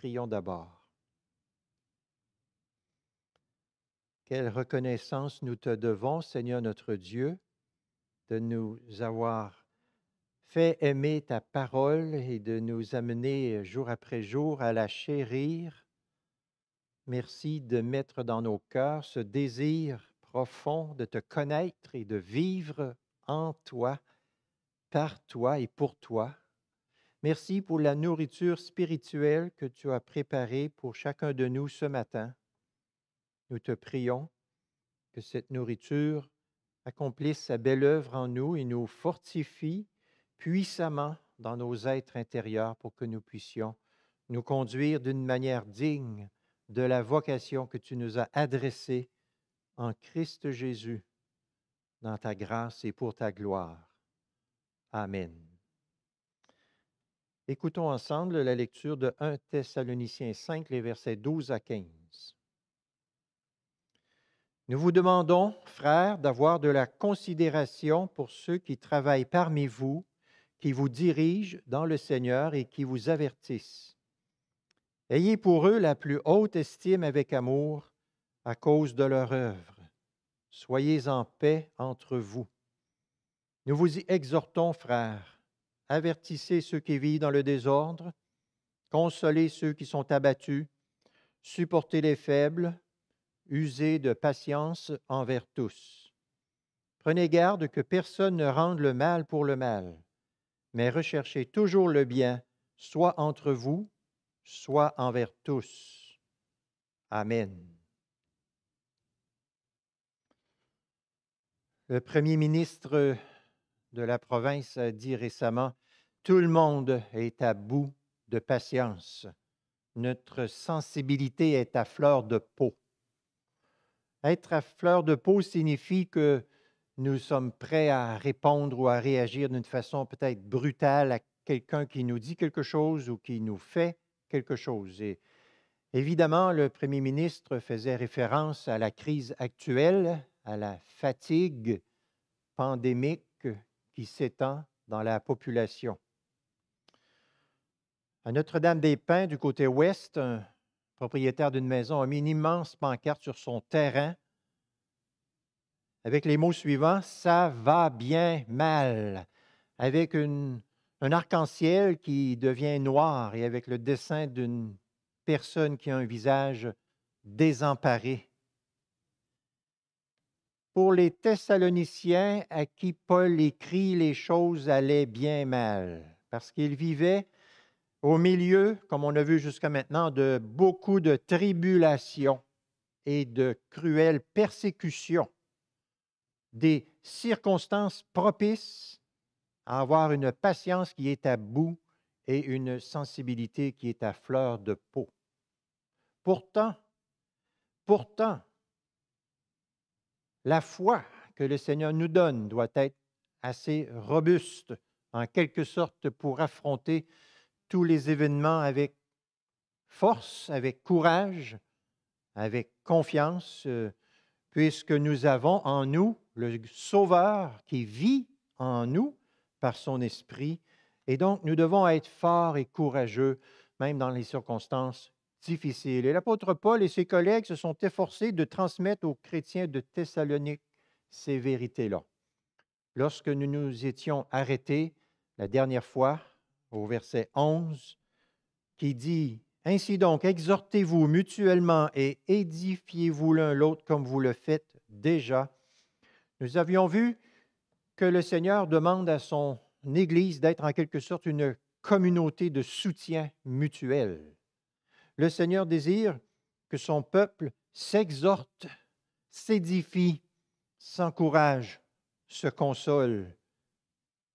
Prions d'abord. Quelle reconnaissance nous te devons, Seigneur notre Dieu, de nous avoir fait aimer ta parole et de nous amener jour après jour à la chérir. Merci de mettre dans nos cœurs ce désir profond de te connaître et de vivre en toi, par toi et pour toi. Merci pour la nourriture spirituelle que tu as préparée pour chacun de nous ce matin. Nous te prions que cette nourriture accomplisse sa belle œuvre en nous et nous fortifie puissamment dans nos êtres intérieurs pour que nous puissions nous conduire d'une manière digne de la vocation que tu nous as adressée en Christ Jésus, dans ta grâce et pour ta gloire. Amen. Écoutons ensemble la lecture de 1 Thessaloniciens 5, les versets 12 à 15. Nous vous demandons, frères, d'avoir de la considération pour ceux qui travaillent parmi vous, qui vous dirigent dans le Seigneur et qui vous avertissent. Ayez pour eux la plus haute estime avec amour à cause de leur œuvre. Soyez en paix entre vous. Nous vous y exhortons, frères avertissez ceux qui vivent dans le désordre, consolez ceux qui sont abattus, supportez les faibles, usez de patience envers tous. Prenez garde que personne ne rende le mal pour le mal, mais recherchez toujours le bien, soit entre vous, soit envers tous. Amen. Le premier ministre de la province a dit récemment tout le monde est à bout de patience. Notre sensibilité est à fleur de peau. Être à fleur de peau signifie que nous sommes prêts à répondre ou à réagir d'une façon peut-être brutale à quelqu'un qui nous dit quelque chose ou qui nous fait quelque chose. Et évidemment, le Premier ministre faisait référence à la crise actuelle, à la fatigue pandémique qui s'étend dans la population. À Notre-Dame-des-Pins, du côté ouest, un propriétaire d'une maison a mis une immense pancarte sur son terrain avec les mots suivants Ça va bien mal, avec un arc-en-ciel qui devient noir et avec le dessin d'une personne qui a un visage désemparé. Pour les Thessaloniciens à qui Paul écrit, les choses allaient bien mal, parce qu'ils vivaient au milieu, comme on a vu jusqu'à maintenant, de beaucoup de tribulations et de cruelles persécutions, des circonstances propices à avoir une patience qui est à bout et une sensibilité qui est à fleur de peau. Pourtant, pourtant, la foi que le Seigneur nous donne doit être assez robuste, en quelque sorte, pour affronter tous les événements avec force, avec courage, avec confiance, euh, puisque nous avons en nous le Sauveur qui vit en nous par son esprit. Et donc, nous devons être forts et courageux, même dans les circonstances difficiles. Et l'apôtre Paul et ses collègues se sont efforcés de transmettre aux chrétiens de Thessalonique ces vérités-là. Lorsque nous nous étions arrêtés la dernière fois, au verset 11, qui dit, Ainsi donc, exhortez-vous mutuellement et édifiez-vous l'un l'autre comme vous le faites déjà. Nous avions vu que le Seigneur demande à son Église d'être en quelque sorte une communauté de soutien mutuel. Le Seigneur désire que son peuple s'exhorte, s'édifie, s'encourage, se console,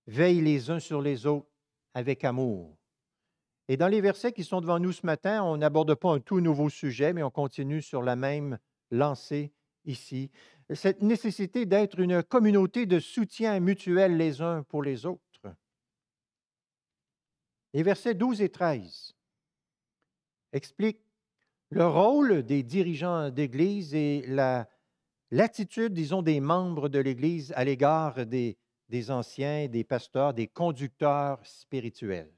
veille les uns sur les autres avec amour. Et dans les versets qui sont devant nous ce matin, on n'aborde pas un tout nouveau sujet, mais on continue sur la même lancée ici. Cette nécessité d'être une communauté de soutien mutuel les uns pour les autres. Les versets 12 et 13 expliquent le rôle des dirigeants d'Église et l'attitude, disons, des membres de l'Église à l'égard des des anciens, des pasteurs, des conducteurs spirituels.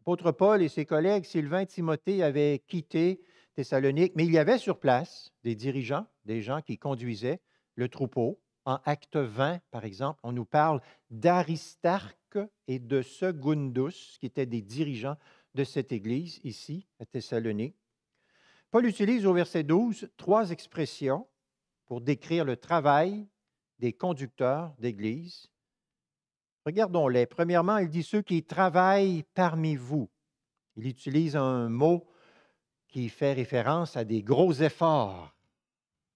L'apôtre Paul et ses collègues Sylvain et Timothée avaient quitté Thessalonique, mais il y avait sur place des dirigeants, des gens qui conduisaient le troupeau. En acte 20, par exemple, on nous parle d'Aristarque et de Segundus, qui étaient des dirigeants de cette Église ici à Thessalonique. Paul utilise au verset 12 trois expressions pour décrire le travail des conducteurs d'Église. Regardons-les. Premièrement, il dit ceux qui travaillent parmi vous. Il utilise un mot qui fait référence à des gros efforts.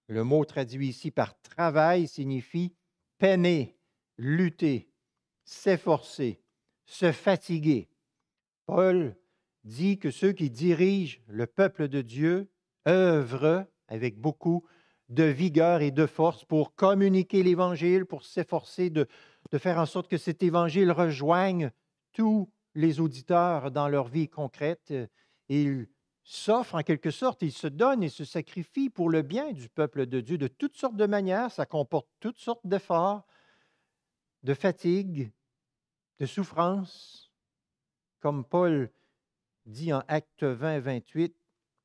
Le mot traduit ici par travail signifie peiner, lutter, s'efforcer, se fatiguer. Paul dit que ceux qui dirigent le peuple de Dieu œuvrent avec beaucoup de vigueur et de force pour communiquer l'Évangile, pour s'efforcer de, de faire en sorte que cet évangile rejoigne tous les auditeurs dans leur vie concrète. il s'offre en quelque sorte, il se donne et se sacrifie pour le bien du peuple de Dieu de toutes sortes de manières. Ça comporte toutes sortes d'efforts, de fatigue, de souffrances. Comme Paul dit en Acte 20, 28,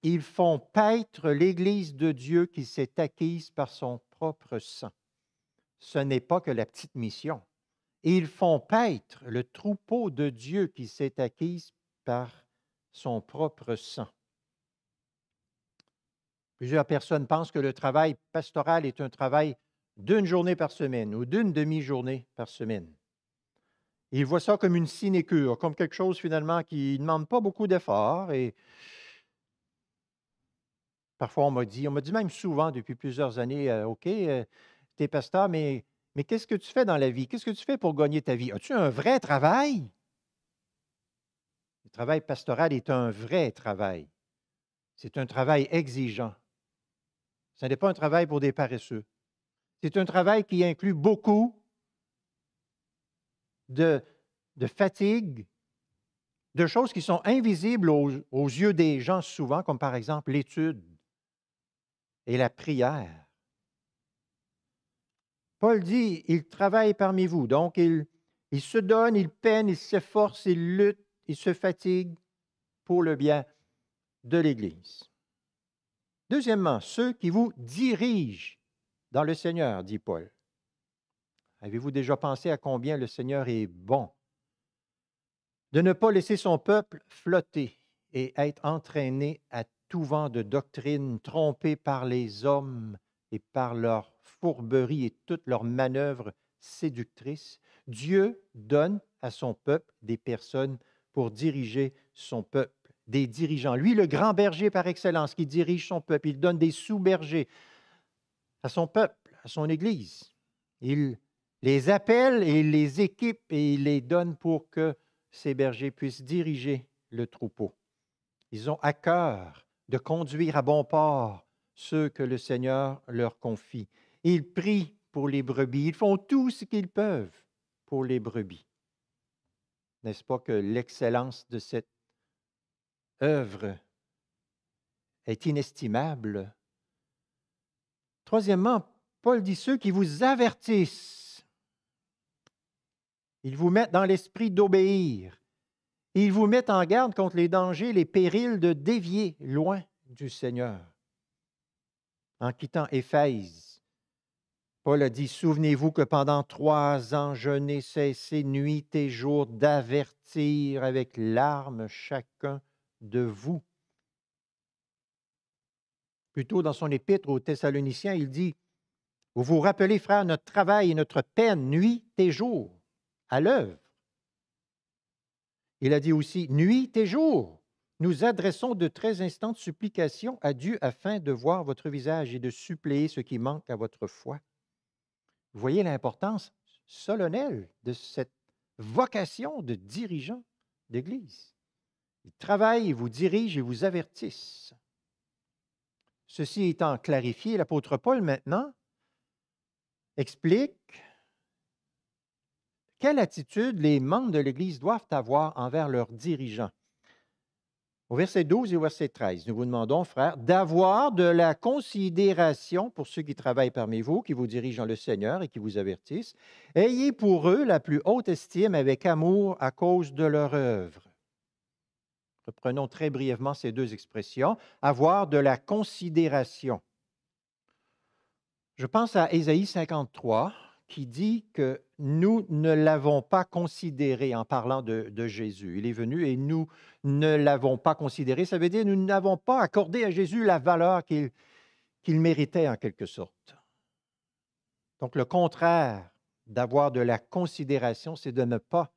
ils font paître l'Église de Dieu qui s'est acquise par son propre sang. Ce n'est pas que la petite mission ils font paître le troupeau de Dieu qui s'est acquis par son propre sang. Plusieurs personnes pensent que le travail pastoral est un travail d'une journée par semaine ou d'une demi-journée par semaine. ils voient ça comme une sinécure, comme quelque chose finalement qui ne demande pas beaucoup d'efforts. Et parfois on m'a dit, on m'a dit même souvent depuis plusieurs années, euh, OK, euh, tu es pasteur, mais mais qu'est-ce que tu fais dans la vie? Qu'est-ce que tu fais pour gagner ta vie? As-tu un vrai travail? Le travail pastoral est un vrai travail. C'est un travail exigeant. Ce n'est pas un travail pour des paresseux. C'est un travail qui inclut beaucoup de, de fatigue, de choses qui sont invisibles aux yeux des gens souvent, comme par exemple l'étude et la prière. Paul dit, il travaille parmi vous. Donc, il, se donne, il peine, il s'efforce, il lutte, il se fatigue pour le bien de l'Église. Deuxièmement, ceux qui vous dirigent dans le Seigneur, dit Paul. Avez-vous déjà pensé à combien le Seigneur est bon de ne pas laisser son peuple flotter et être entraîné à tout vent de doctrine trompées par les hommes et par leur fourberie et toutes leurs manœuvres séductrices, Dieu donne à son peuple des personnes pour diriger son peuple, des dirigeants. Lui, le grand berger par excellence qui dirige son peuple, il donne des sous-bergers à son peuple, à son Église. Il les appelle et les équipe et il les donne pour que ces bergers puissent diriger le troupeau. Ils ont à cœur de conduire à bon port ceux que le Seigneur leur confie. Ils prient pour les brebis, ils font tout ce qu'ils peuvent pour les brebis. N'est-ce pas que l'excellence de cette œuvre est inestimable? Troisièmement, Paul dit ceux qui vous avertissent, ils vous mettent dans l'esprit d'obéir, ils vous mettent en garde contre les dangers, les périls de dévier loin du Seigneur en quittant Éphèse. Paul a dit, Souvenez-vous que pendant trois ans, je n'ai cessé nuit et jour d'avertir avec larmes chacun de vous. Plutôt dans son épître aux Thessaloniciens, il dit, Vous vous rappelez, frère, notre travail et notre peine, nuit et jour, à l'œuvre. Il a dit aussi, Nuit et jour, nous adressons de très instantes supplications à Dieu afin de voir votre visage et de suppléer ce qui manque à votre foi. Vous voyez l'importance solennelle de cette vocation de dirigeant d'Église. Il travaille, il vous dirige et vous avertissent. Ceci étant clarifié, l'apôtre Paul maintenant explique quelle attitude les membres de l'Église doivent avoir envers leurs dirigeants. Au verset 12 et au verset 13, nous vous demandons, frères, d'avoir de la considération pour ceux qui travaillent parmi vous, qui vous dirigent dans le Seigneur et qui vous avertissent. Ayez pour eux la plus haute estime avec amour à cause de leur œuvre. Reprenons très brièvement ces deux expressions. Avoir de la considération. Je pense à Ésaïe 53, qui dit que nous ne l'avons pas considéré en parlant de, Jésus. Il est venu et nous ne l'avons pas considéré. Ça veut dire que nous n'avons pas accordé à Jésus la valeur qu'il méritait en quelque sorte. Donc le contraire d'avoir de la considération, c'est de ne pas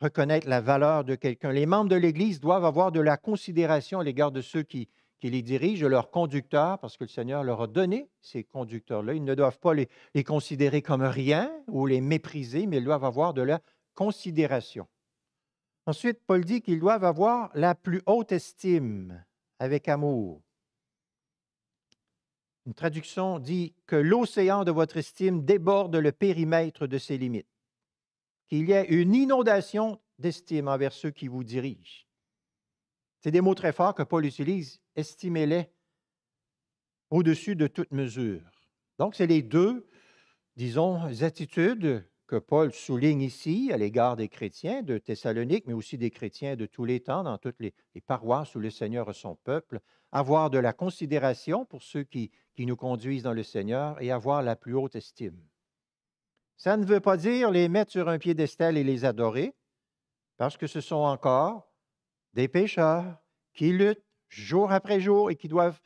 reconnaître la valeur de quelqu'un. Les membres de l'Église doivent avoir de la considération à l'égard de ceux qui, qu'ils les dirigent, leurs conducteurs, parce que le Seigneur leur a donné ces conducteurs-là. Ils ne doivent pas les, considérer comme rien ou les mépriser, mais ils doivent avoir de la considération. Ensuite, Paul dit qu'ils doivent avoir la plus haute estime, avec amour. Une traduction dit que l'océan de votre estime déborde le périmètre de ses limites, qu'il y ait une inondation d'estime envers ceux qui vous dirigent. C'est des mots très forts que Paul utilise estimez-les au-dessus de toute mesure. Donc, c'est les deux, disons, attitudes que Paul souligne ici à l'égard des chrétiens de Thessalonique, mais aussi des chrétiens de tous les temps, dans toutes les, paroisses où le Seigneur a son peuple, avoir de la considération pour ceux qui, qui nous conduisent dans le Seigneur et avoir la plus haute estime. Ça ne veut pas dire les mettre sur un piédestal et les adorer, parce que ce sont encore des pécheurs qui luttent jour après jour et qui doivent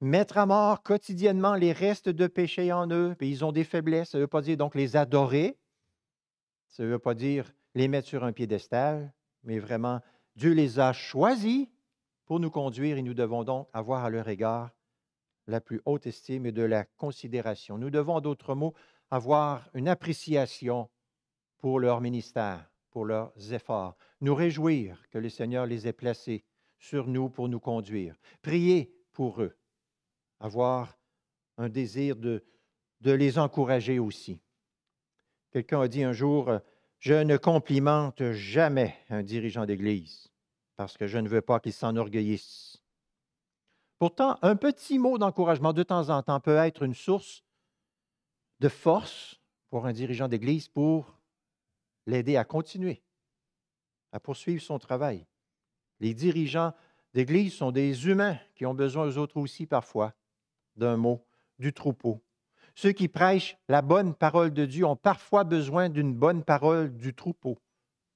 mettre à mort quotidiennement les restes de péché en eux. et ils ont des faiblesses. Ça ne veut pas dire donc les adorer. Ça ne veut pas dire les mettre sur un piédestal, mais vraiment, Dieu les a choisis pour nous conduire et nous devons donc avoir à leur égard la plus haute estime et de la considération. Nous devons, d'autres mots, avoir une appréciation pour leur ministère, pour leurs efforts, nous réjouir que le Seigneur les ait placés sur nous pour nous conduire. prier pour eux. Avoir un désir de, de les encourager aussi. Quelqu'un a dit un jour, euh, je ne complimente jamais un dirigeant d'Église parce que je ne veux pas qu'il s'enorgueillisse. Pourtant, un petit mot d'encouragement de temps en temps peut être une source de force pour un dirigeant d'Église pour l'aider à continuer, à poursuivre son travail. Les dirigeants d'Église sont des humains qui ont besoin, eux autres aussi, parfois, d'un mot, du troupeau. Ceux qui prêchent la bonne parole de Dieu ont parfois besoin d'une bonne parole du troupeau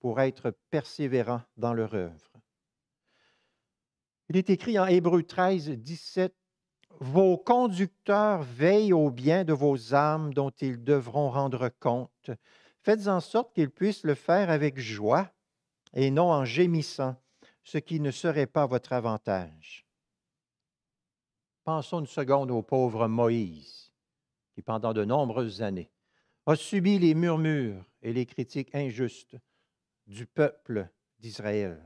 pour être persévérants dans leur œuvre. Il est écrit en Hébreu 13, 17, Vos conducteurs veillent au bien de vos âmes dont ils devront rendre compte. Faites en sorte qu'ils puissent le faire avec joie et non en gémissant, ce qui ne serait pas votre avantage. Pensons une seconde au pauvre Moïse, qui pendant de nombreuses années a subi les murmures et les critiques injustes du peuple d'Israël.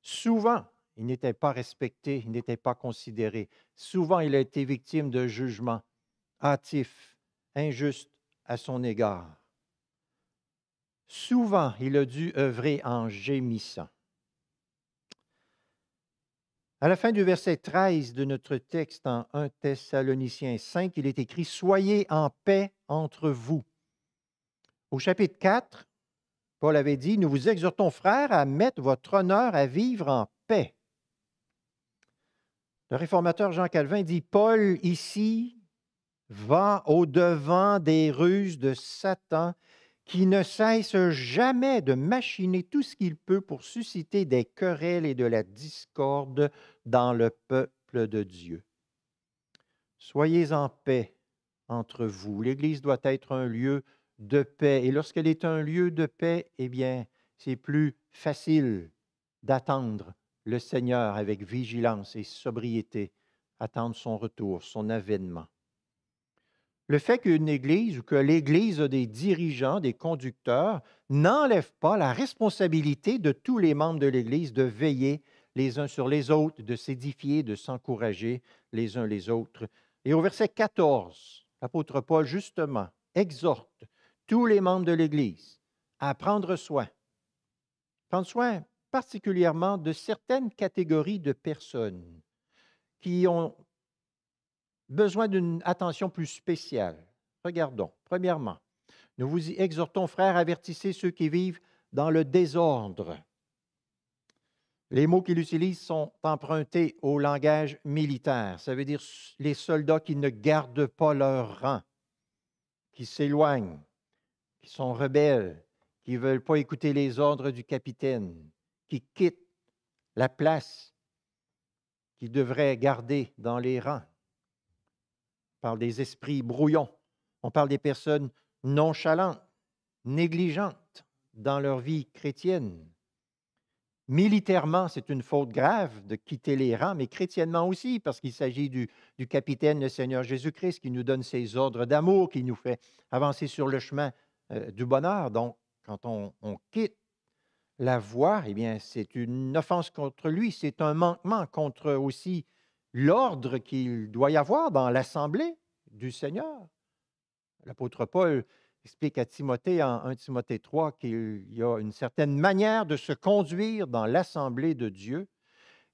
Souvent, il n'était pas respecté, il n'était pas considéré. Souvent, il a été victime de jugements hâtifs, injustes à son égard. Souvent, il a dû œuvrer en gémissant. À la fin du verset 13 de notre texte en 1 Thessaloniciens 5, il est écrit Soyez en paix entre vous. Au chapitre 4, Paul avait dit Nous vous exhortons, frères, à mettre votre honneur à vivre en paix. Le réformateur Jean Calvin dit Paul, ici, va au-devant des ruses de Satan qui ne cesse jamais de machiner tout ce qu'il peut pour susciter des querelles et de la discorde dans le peuple de Dieu. Soyez en paix entre vous. L'Église doit être un lieu de paix. Et lorsqu'elle est un lieu de paix, eh bien, c'est plus facile d'attendre le Seigneur avec vigilance et sobriété, attendre son retour, son avènement le fait qu'une Église ou que l'Église a des dirigeants, des conducteurs, n'enlève pas la responsabilité de tous les membres de l'Église de veiller les uns sur les autres, de s'édifier, de s'encourager les uns les autres. Et au verset 14, l'apôtre Paul, justement, exhorte tous les membres de l'Église à prendre soin, prendre soin particulièrement de certaines catégories de personnes qui ont besoin d'une attention plus spéciale. Regardons. Premièrement, nous vous y exhortons, frères, avertissez ceux qui vivent dans le désordre. Les mots qu'il utilise sont empruntés au langage militaire. Ça veut dire les soldats qui ne gardent pas leur rang, qui s'éloignent, qui sont rebelles, qui ne veulent pas écouter les ordres du capitaine, qui quittent la place qu'ils devraient garder dans les rangs. On parle des esprits brouillons. On parle des personnes nonchalantes, négligentes dans leur vie chrétienne. Militairement, c'est une faute grave de quitter les rangs, mais chrétiennement aussi, parce qu'il s'agit du, capitaine, le Seigneur Jésus-Christ, qui nous donne ses ordres d'amour, qui nous fait avancer sur le chemin euh, du bonheur. Donc, quand on, on quitte la voie, eh bien, c'est une offense contre lui, c'est un manquement contre aussi l'ordre qu'il doit y avoir dans l'assemblée du Seigneur. L'apôtre Paul explique à Timothée en 1 Timothée 3 qu'il y a une certaine manière de se conduire dans l'assemblée de Dieu.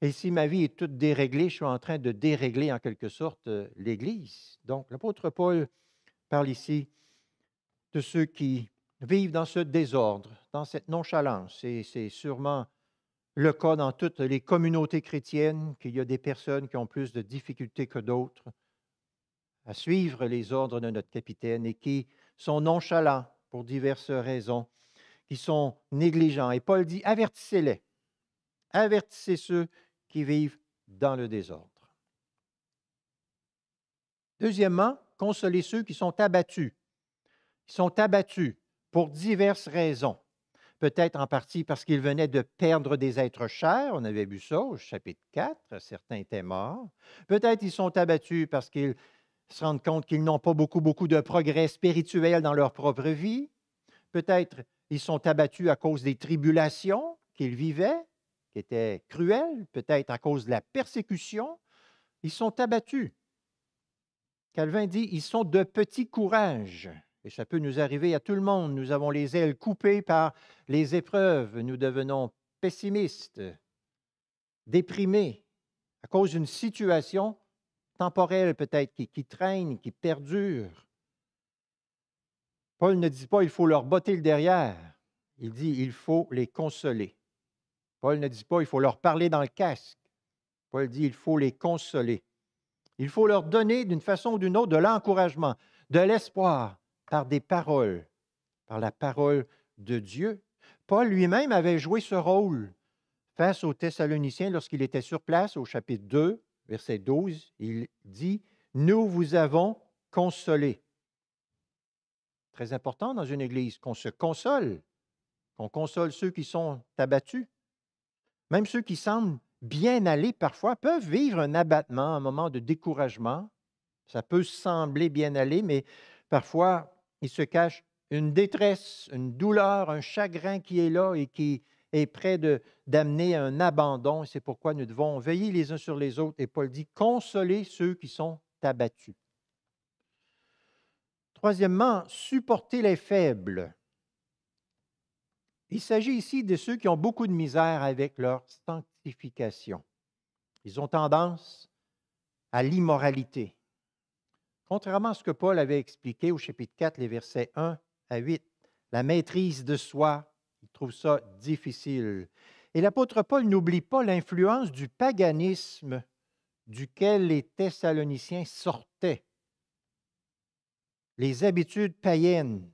Et si ma vie est toute déréglée, je suis en train de dérégler en quelque sorte euh, l'Église. Donc l'apôtre Paul parle ici de ceux qui vivent dans ce désordre, dans cette nonchalance. Et c'est sûrement le cas dans toutes les communautés chrétiennes, qu'il y a des personnes qui ont plus de difficultés que d'autres à suivre les ordres de notre capitaine et qui sont nonchalants pour diverses raisons, qui sont négligents. Et Paul dit, avertissez-les, avertissez ceux qui vivent dans le désordre. Deuxièmement, consolez ceux qui sont abattus. qui sont abattus pour diverses raisons peut-être en partie parce qu'ils venaient de perdre des êtres chers, on avait vu ça au chapitre 4, certains étaient morts, peut-être ils sont abattus parce qu'ils se rendent compte qu'ils n'ont pas beaucoup, beaucoup de progrès spirituel dans leur propre vie, peut-être ils sont abattus à cause des tribulations qu'ils vivaient, qui étaient cruelles, peut-être à cause de la persécution, ils sont abattus. Calvin dit, ils sont de petit courage. Et ça peut nous arriver à tout le monde. Nous avons les ailes coupées par les épreuves. Nous devenons pessimistes, déprimés à cause d'une situation temporelle peut-être qui, qui, traîne, qui perdure. Paul ne dit pas il faut leur botter le derrière. Il dit il faut les consoler. Paul ne dit pas il faut leur parler dans le casque. Paul dit il faut les consoler. Il faut leur donner d'une façon ou d'une autre de l'encouragement, de l'espoir, par des paroles, par la parole de Dieu. Paul lui-même avait joué ce rôle face aux Thessaloniciens lorsqu'il était sur place au chapitre 2, verset 12. Il dit, Nous vous avons consolés. Très important dans une Église qu'on se console, qu'on console ceux qui sont abattus. Même ceux qui semblent bien aller parfois peuvent vivre un abattement, un moment de découragement. Ça peut sembler bien aller, mais parfois il se cache une détresse, une douleur, un chagrin qui est là et qui est près d'amener un abandon. C'est pourquoi nous devons veiller les uns sur les autres. Et Paul dit, consoler ceux qui sont abattus. Troisièmement, supporter les faibles. Il s'agit ici de ceux qui ont beaucoup de misère avec leur sanctification. Ils ont tendance à l'immoralité. Contrairement à ce que Paul avait expliqué au chapitre 4, les versets 1 à 8, la maîtrise de soi, il trouve ça difficile. Et l'apôtre Paul n'oublie pas l'influence du paganisme duquel les Thessaloniciens sortaient. Les habitudes païennes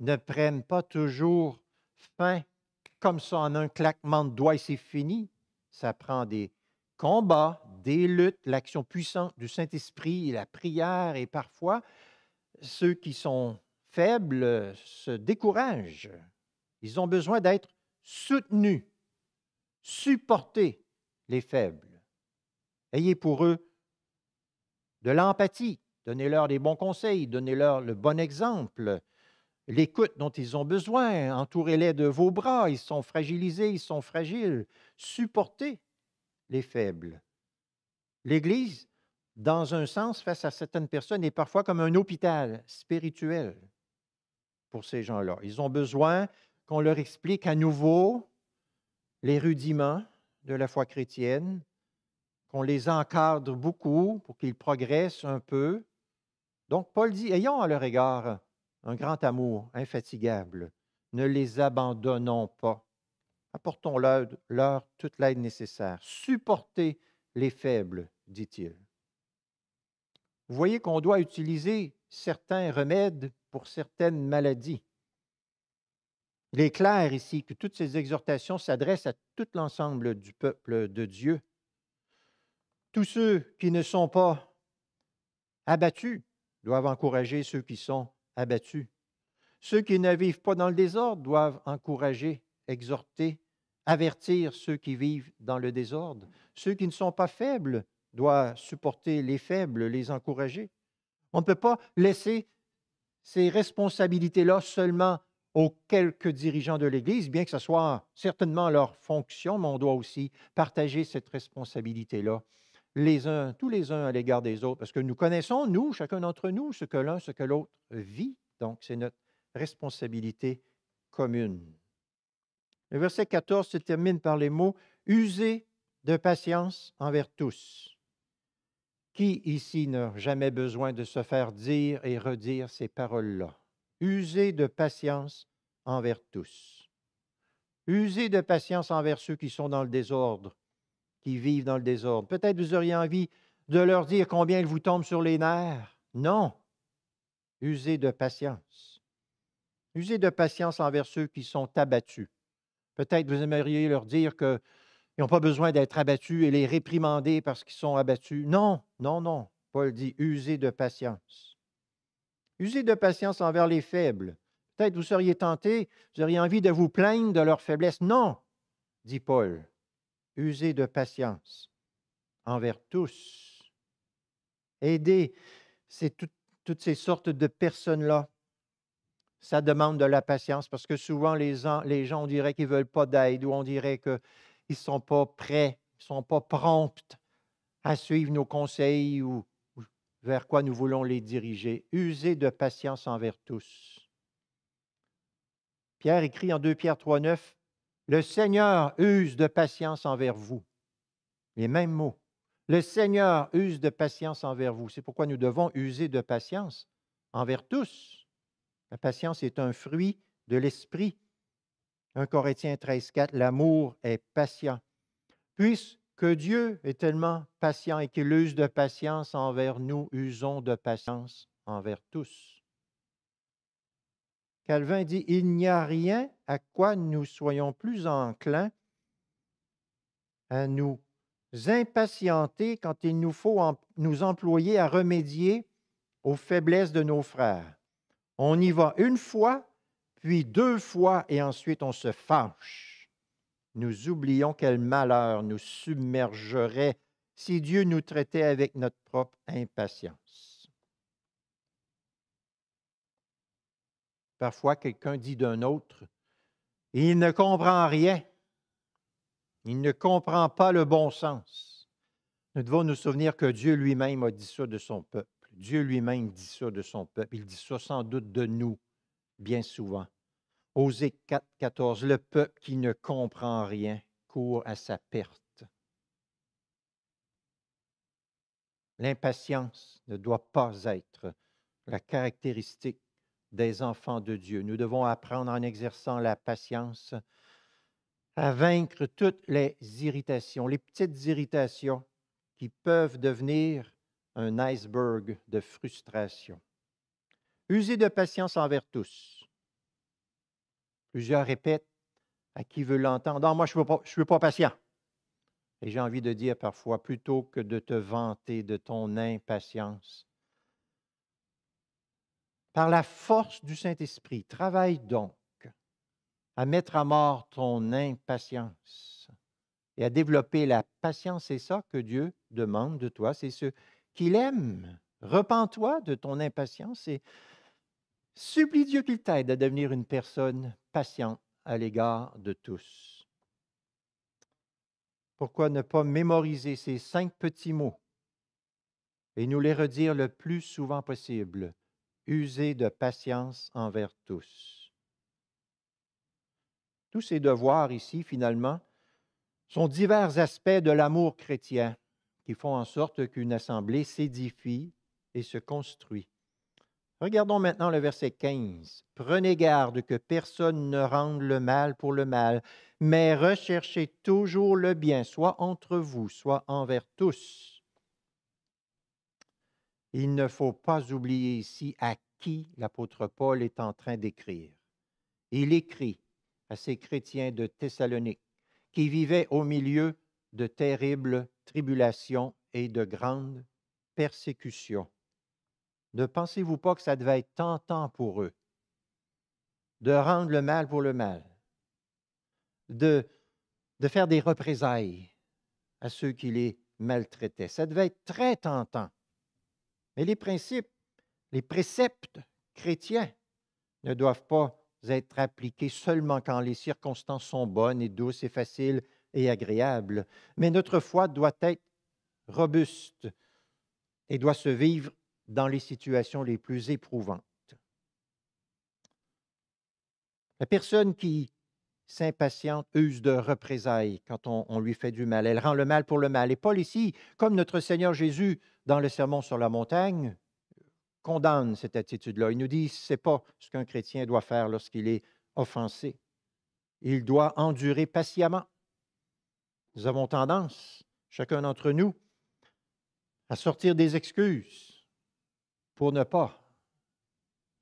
ne prennent pas toujours fin comme ça en un claquement de doigts et c'est fini. Ça prend des combats, des luttes, l'action puissante du Saint-Esprit, la prière et parfois ceux qui sont faibles se découragent. Ils ont besoin d'être soutenus, supportés, les faibles. Ayez pour eux de l'empathie, donnez-leur des bons conseils, donnez-leur le bon exemple, l'écoute dont ils ont besoin, entourez-les de vos bras, ils sont fragilisés, ils sont fragiles, Supportez les faibles. L'Église, dans un sens, face à certaines personnes, est parfois comme un hôpital spirituel pour ces gens-là. Ils ont besoin qu'on leur explique à nouveau les rudiments de la foi chrétienne, qu'on les encadre beaucoup pour qu'ils progressent un peu. Donc, Paul dit, ayons à leur égard un grand amour infatigable. Ne les abandonnons pas apportons-leur toute l'aide nécessaire. Supportez les faibles, dit-il. Vous voyez qu'on doit utiliser certains remèdes pour certaines maladies. Il est clair ici que toutes ces exhortations s'adressent à tout l'ensemble du peuple de Dieu. Tous ceux qui ne sont pas abattus doivent encourager ceux qui sont abattus. Ceux qui ne vivent pas dans le désordre doivent encourager, exhorter avertir ceux qui vivent dans le désordre. Ceux qui ne sont pas faibles doivent supporter les faibles, les encourager. On ne peut pas laisser ces responsabilités-là seulement aux quelques dirigeants de l'Église, bien que ce soit certainement leur fonction, mais on doit aussi partager cette responsabilité-là, les uns, tous les uns à l'égard des autres, parce que nous connaissons, nous, chacun d'entre nous, ce que l'un, ce que l'autre vit. Donc, c'est notre responsabilité commune. Le verset 14 se termine par les mots Usez de patience envers tous. Qui ici n'a jamais besoin de se faire dire et redire ces paroles-là? Usez de patience envers tous. Usez de patience envers ceux qui sont dans le désordre, qui vivent dans le désordre. Peut-être vous auriez envie de leur dire combien ils vous tombent sur les nerfs. Non. Usez de patience. Usez de patience envers ceux qui sont abattus, Peut-être vous aimeriez leur dire qu'ils n'ont pas besoin d'être abattus et les réprimander parce qu'ils sont abattus. Non, non, non. Paul dit usez de patience. Usez de patience envers les faibles. Peut-être vous seriez tenté, vous auriez envie de vous plaindre de leur faiblesse. Non, dit Paul. Usez de patience envers tous. Aidez c'est toutes ces sortes de personnes-là ça demande de la patience parce que souvent les gens, les on dirait qu'ils ne veulent pas d'aide ou on dirait qu'ils ne sont pas prêts, ils ne sont pas prompts à suivre nos conseils ou, vers quoi nous voulons les diriger. Usez de patience envers tous. Pierre écrit en 2 Pierre 3,9 Le Seigneur use de patience envers vous. Les mêmes mots. Le Seigneur use de patience envers vous. C'est pourquoi nous devons user de patience envers tous la patience est un fruit de l'esprit. 1 Corinthiens 13, 4, l'amour est patient. Puisque Dieu est tellement patient et qu'il use de patience envers nous, usons de patience envers tous. Calvin dit, il n'y a rien à quoi nous soyons plus enclins à nous impatienter quand il nous faut nous employer à remédier aux faiblesses de nos frères on y va une fois, puis deux fois, et ensuite on se fâche. Nous oublions quel malheur nous submergerait si Dieu nous traitait avec notre propre impatience. Parfois, quelqu'un dit d'un autre, il ne comprend rien. Il ne comprend pas le bon sens. Nous devons nous souvenir que Dieu lui-même a dit ça de son peuple. Dieu lui-même dit ça de son peuple. Il dit ça sans doute de nous, bien souvent. Osée 4, 14, le peuple qui ne comprend rien court à sa perte. L'impatience ne doit pas être la caractéristique des enfants de Dieu. Nous devons apprendre en exerçant la patience à vaincre toutes les irritations, les petites irritations qui peuvent devenir un iceberg de frustration. Usez de patience envers tous. Plusieurs répètent à qui veut l'entendre Non, ah, moi, je ne suis pas patient. Et j'ai envie de dire parfois, plutôt que de te vanter de ton impatience, par la force du Saint-Esprit, travaille donc à mettre à mort ton impatience et à développer la patience. C'est ça que Dieu demande de toi. C'est ce qu'il aime. Repends-toi de ton impatience et supplie Dieu qu'il t'aide à devenir une personne patiente à l'égard de tous. Pourquoi ne pas mémoriser ces cinq petits mots et nous les redire le plus souvent possible, user de patience envers tous. Tous ces devoirs ici, finalement, sont divers aspects de l'amour chrétien qui font en sorte qu'une assemblée s'édifie et se construit. Regardons maintenant le verset 15. Prenez garde que personne ne rende le mal pour le mal, mais recherchez toujours le bien, soit entre vous, soit envers tous. Il ne faut pas oublier ici à qui l'apôtre Paul est en train d'écrire. Il écrit à ces chrétiens de Thessalonique qui vivaient au milieu de terribles tribulations et de grandes persécutions. Ne pensez-vous pas que ça devait être tentant pour eux de rendre le mal pour le mal, de, de faire des représailles à ceux qui les maltraitaient. Ça devait être très tentant. Mais les principes, les préceptes chrétiens ne doivent pas être appliqués seulement quand les circonstances sont bonnes et douces et faciles et agréable. Mais notre foi doit être robuste et doit se vivre dans les situations les plus éprouvantes. La personne qui s'impatiente use de représailles quand on, lui fait du mal. Elle rend le mal pour le mal. Et Paul ici, comme notre Seigneur Jésus dans le Sermon sur la montagne, condamne cette attitude-là. Il nous dit, ce n'est pas ce qu'un chrétien doit faire lorsqu'il est offensé. Il doit endurer patiemment nous avons tendance, chacun d'entre nous, à sortir des excuses pour ne pas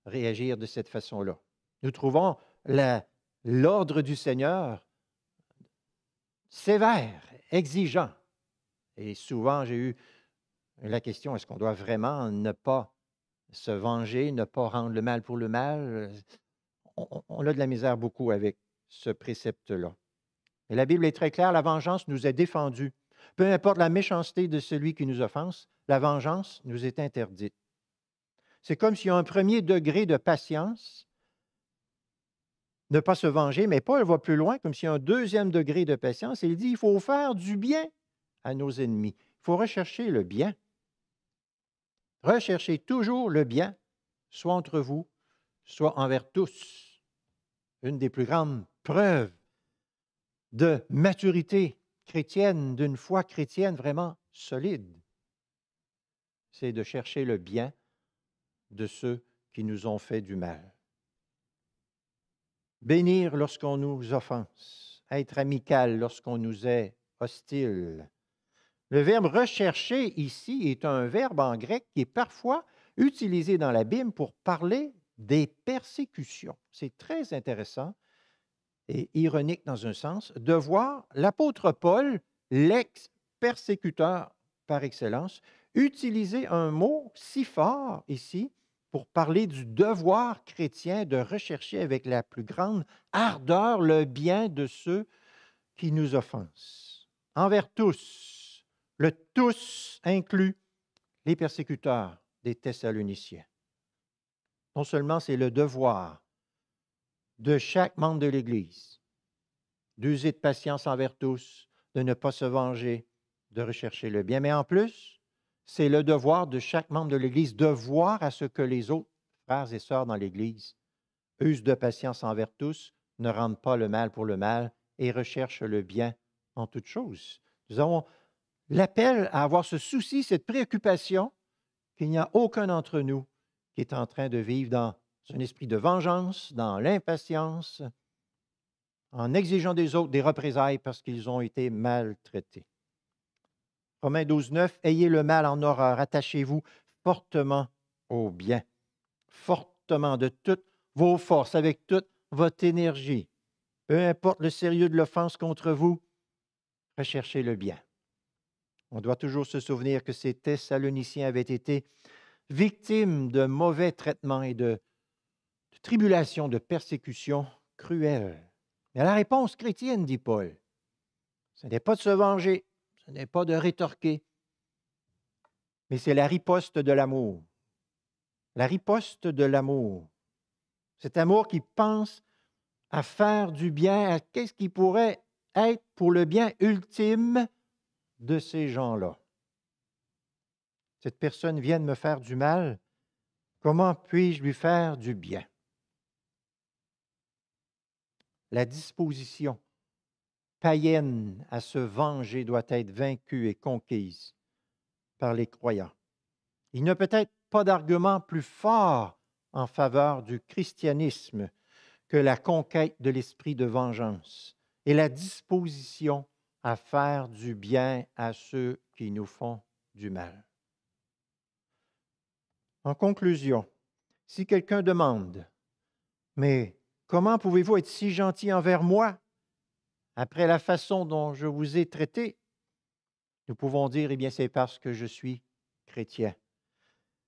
réagir de cette façon-là. Nous trouvons l'ordre du Seigneur sévère, exigeant. Et souvent, j'ai eu la question, est-ce qu'on doit vraiment ne pas se venger, ne pas rendre le mal pour le mal? On, a de la misère beaucoup avec ce précepte-là. Et la Bible est très claire, la vengeance nous est défendue. Peu importe la méchanceté de celui qui nous offense, la vengeance nous est interdite. C'est comme s'il y a un premier degré de patience, ne pas se venger, mais Paul va plus loin, comme s'il y a un deuxième degré de patience, il dit, il faut faire du bien à nos ennemis. Il faut rechercher le bien. Recherchez toujours le bien, soit entre vous, soit envers tous. Une des plus grandes preuves de maturité chrétienne, d'une foi chrétienne vraiment solide, c'est de chercher le bien de ceux qui nous ont fait du mal. Bénir lorsqu'on nous offense, être amical lorsqu'on nous est hostile. Le verbe rechercher ici est un verbe en grec qui est parfois utilisé dans la Bible pour parler des persécutions. C'est très intéressant et ironique dans un sens, de voir l'apôtre Paul, l'ex-persécuteur par excellence, utiliser un mot si fort ici pour parler du devoir chrétien de rechercher avec la plus grande ardeur le bien de ceux qui nous offensent. Envers tous, le tous inclut les persécuteurs des Thessaloniciens. Non seulement c'est le devoir, de chaque membre de l'Église, d'user de patience envers tous, de ne pas se venger, de rechercher le bien. Mais en plus, c'est le devoir de chaque membre de l'Église de voir à ce que les autres frères et sœurs dans l'Église usent de patience envers tous, ne rendent pas le mal pour le mal et recherchent le bien en toutes choses. Nous avons l'appel à avoir ce souci, cette préoccupation qu'il n'y a aucun d'entre nous qui est en train de vivre dans c'est un esprit de vengeance, dans l'impatience, en exigeant des autres des représailles parce qu'ils ont été maltraités. Romains 12, 9, Ayez le mal en horreur, attachez-vous fortement au bien, fortement de toutes vos forces, avec toute votre énergie. Peu importe le sérieux de l'offense contre vous, recherchez le bien. On doit toujours se souvenir que ces Thessaloniciens avaient été victimes de mauvais traitements et de tribulation, de persécution cruelle. Mais la réponse chrétienne, dit Paul, ce n'est pas de se venger, ce n'est pas de rétorquer, mais c'est la riposte de l'amour. La riposte de l'amour. Cet amour qui pense à faire du bien, à qu'est-ce qui pourrait être pour le bien ultime de ces gens-là. Cette personne vient de me faire du mal, comment puis-je lui faire du bien? La disposition païenne à se venger doit être vaincue et conquise par les croyants. Il a peut être pas d'argument plus fort en faveur du christianisme que la conquête de l'esprit de vengeance et la disposition à faire du bien à ceux qui nous font du mal. En conclusion, si quelqu'un demande, mais Comment pouvez-vous être si gentil envers moi après la façon dont je vous ai traité? Nous pouvons dire, eh bien, c'est parce que je suis chrétien.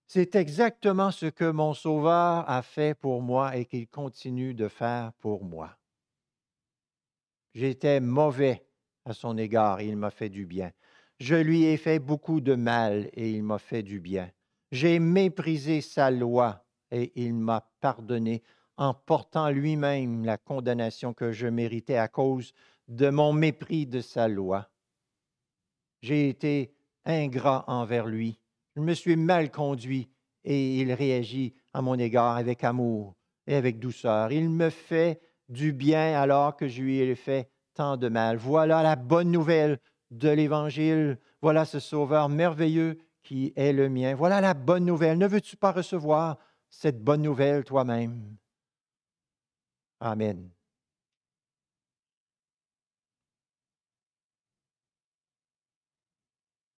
C'est exactement ce que mon Sauveur a fait pour moi et qu'il continue de faire pour moi. J'étais mauvais à son égard et il m'a fait du bien. Je lui ai fait beaucoup de mal et il m'a fait du bien. J'ai méprisé sa loi et il m'a pardonné en portant lui-même la condamnation que je méritais à cause de mon mépris de sa loi. J'ai été ingrat envers lui. Je me suis mal conduit et il réagit à mon égard avec amour et avec douceur. Il me fait du bien alors que je lui ai fait tant de mal. Voilà la bonne nouvelle de l'Évangile. Voilà ce Sauveur merveilleux qui est le mien. Voilà la bonne nouvelle. Ne veux-tu pas recevoir cette bonne nouvelle toi-même? 아멘.